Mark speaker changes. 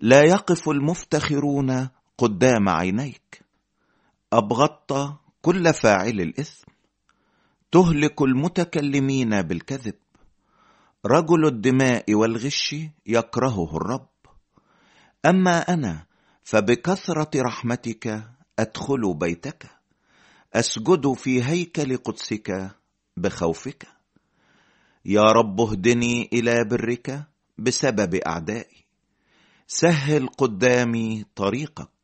Speaker 1: لا يقف المفتخرون قدام عينيك ابغضت كل فاعل الاثم تهلك المتكلمين بالكذب رجل الدماء والغش يكرهه الرب اما انا فبكثره رحمتك ادخل بيتك اسجد في هيكل قدسك بخوفك يا رب اهدني الى برك بسبب اعدائي سهل قدامي طريقك